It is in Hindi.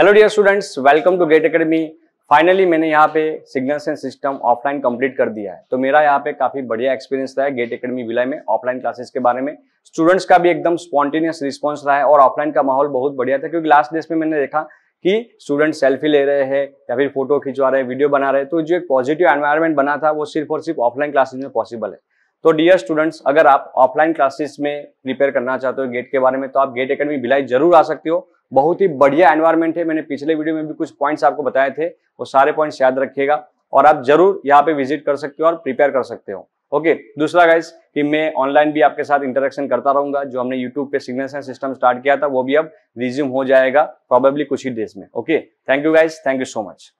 hello dear students welcome to GATE Academy finally मैंने यहाँ पे signal and system offline complete कर दिया है तो मेरा यहाँ पे काफी बढ़िया एक्सपीरियंस रहा है गेट अकेडमी विलय में ऑफलाइन क्लासेस के बारे में स्टूडेंट्स का भी एकदम स्पॉन्टेनियस रिस्पॉन्स रहा है और ऑफलाइन का माहौल बहुत बढ़िया था क्योंकि लास्ट डेज में मैंने देखा कि स्टूडेंट सेल्फी ले रहे हैं या फिर फोटो खिंचवा रहे हैं वीडियो बना रहे हैं तो जो एक पॉजिटिव एनवायरमेंट बना था वो सिर्फ और सिर्फ ऑफलाइन क्लासेज में पॉसिबल है तो डियर स्टूडेंट्स अगर आप ऑफलाइन क्लासेस में प्रिपेयर करना चाहते हो गेट के बारे में तो आप गेट अकेडमी भिलाई जरूर आ सकते हो बहुत ही बढ़िया एनवायरमेंट है मैंने पिछले वीडियो में भी कुछ पॉइंट्स आपको बताए थे वो सारे पॉइंट्स याद रखिएगा और आप जरूर यहाँ पे विजिट कर सकते हो और प्रिपेयर कर सकते हो ओके दूसरा गाइज कि मैं ऑनलाइन भी आपके साथ इंटरेक्शन करता रहूंगा जो हमने यूट्यूब पे सिग्नेचर सिस्टम स्टार्ट किया था वो भी अब रिज्यूम हो जाएगा प्रॉबेबली कुछ ही डेज में okay thank you guys thank you so much